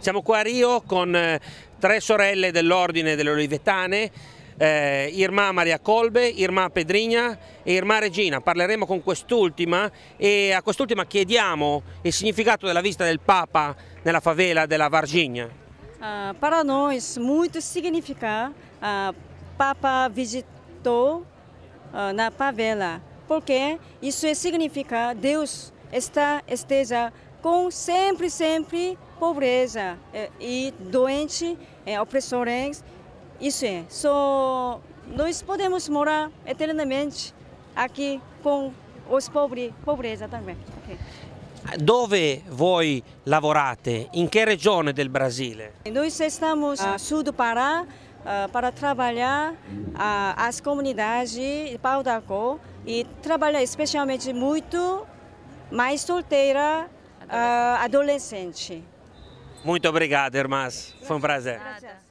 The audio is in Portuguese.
Siamo qua a Rio con eh, tre sorelle dell'Ordine delle Olivetane, eh, Irma Maria Colbe, Irma Pedrigna e Irma Regina. Parleremo con quest'ultima e a quest'ultima chiediamo il significato della visita del Papa nella favela della Varginia. Uh, ah, para nós molto significa uh, Papa visitou uh, favela, perché questo significa che Deus está esteja com sempre, sempre pobreza é, e doente, é, opressores. É isso é. Só nós podemos morar eternamente aqui com os pobres, pobreza também. Okay. Dove voi lavorate? Em que regione del Brasile? Nós estamos a ah, sul do Pará ah, para trabalhar ah, as comunidades Pau da Cor e trabalhar especialmente muito mais solteira ah, adolescente. Muito obrigado, irmãs. Foi um prazer.